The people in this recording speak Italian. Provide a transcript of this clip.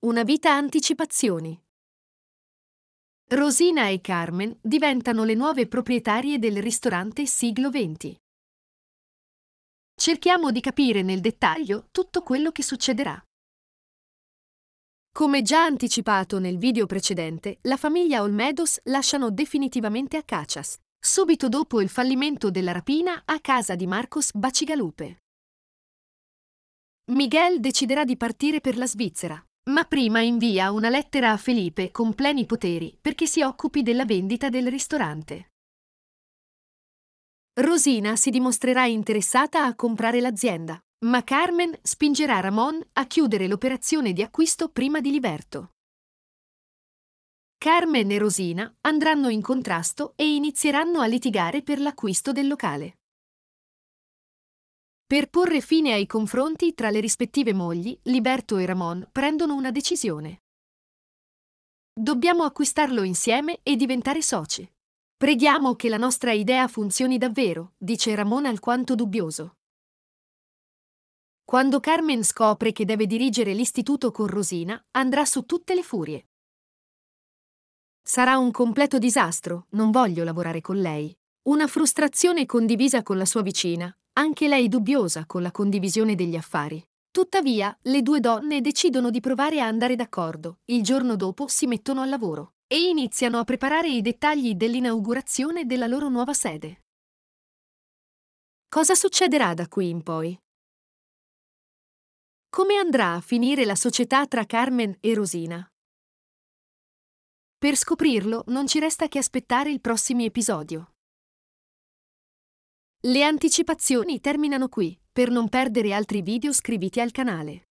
Una vita anticipazioni. Rosina e Carmen diventano le nuove proprietarie del ristorante Siglo XX. Cerchiamo di capire nel dettaglio tutto quello che succederà. Come già anticipato nel video precedente, la famiglia Olmedos lasciano definitivamente a Caccias, subito dopo il fallimento della rapina a casa di Marcos Bacigalupe. Miguel deciderà di partire per la Svizzera, ma prima invia una lettera a Felipe con pleni poteri perché si occupi della vendita del ristorante. Rosina si dimostrerà interessata a comprare l'azienda, ma Carmen spingerà Ramon a chiudere l'operazione di acquisto prima di Liberto. Carmen e Rosina andranno in contrasto e inizieranno a litigare per l'acquisto del locale. Per porre fine ai confronti tra le rispettive mogli, Liberto e Ramon prendono una decisione. Dobbiamo acquistarlo insieme e diventare soci. Preghiamo che la nostra idea funzioni davvero, dice Ramon alquanto dubbioso. Quando Carmen scopre che deve dirigere l'istituto con Rosina, andrà su tutte le furie. Sarà un completo disastro, non voglio lavorare con lei. Una frustrazione condivisa con la sua vicina, anche lei dubbiosa con la condivisione degli affari. Tuttavia, le due donne decidono di provare a andare d'accordo. Il giorno dopo si mettono al lavoro e iniziano a preparare i dettagli dell'inaugurazione della loro nuova sede. Cosa succederà da qui in poi? Come andrà a finire la società tra Carmen e Rosina? Per scoprirlo non ci resta che aspettare il prossimo episodio. Le anticipazioni terminano qui. Per non perdere altri video iscriviti al canale.